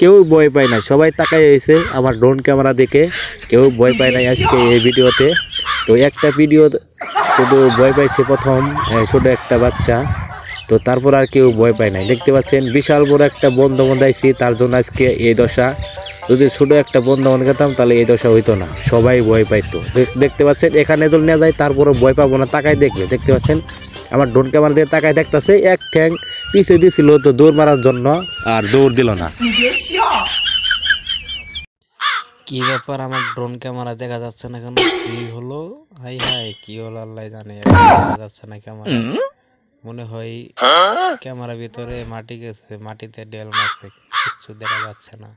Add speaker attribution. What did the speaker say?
Speaker 1: কেউ ভয় পায় না সবাই তাকাই হয়েছে আমার ড্রোন ক্যামেরা দেখে কেউ ভয় পায় না আজকে এই ভিডিওতে তো একটা ভিডিও শুধু ভয় পাইছে প্রথম ছোটো হ্যাঁ, একটা বাচ্চা তো তারপর আর কেউ ভয় পায় নাই দেখতে পাচ্ছেন বিশাল বড় একটা বন্ধ বন্ধাইছি তার জন্য আজকে এই দশা যদি ছোটো একটা বন্ধ বন্ধ খেতাম তাহলে এই দশা হইতো না সবাই ভয় পাইতো দেখতে পাচ্ছেন এখানে দল নেওয়া যায় তারপরে ভয় পাবো না তাকাই দেখবে দেখতে পাচ্ছেন আমার ড্রোন ক্যামেরা দিয়ে তাকায় দেখতেছে এক ঠ্যাং পিছিয়ে দিয়েছিল তো দৌড় মারার জন্য আর দৌড় দিল না
Speaker 2: কি ব্যাপার আমার ড্রোন ক্যামেরা দেখা যাচ্ছে না কেন কি হলো হাই হাই কি হলো আল্লাহ জানে দেখা যাচ্ছে না ক্যামেরা মনে হয় ক্যামেরার ভিতরে মাটি গেছে মাটিতে ডেল মাছে কিছু দেখা যাচ্ছে না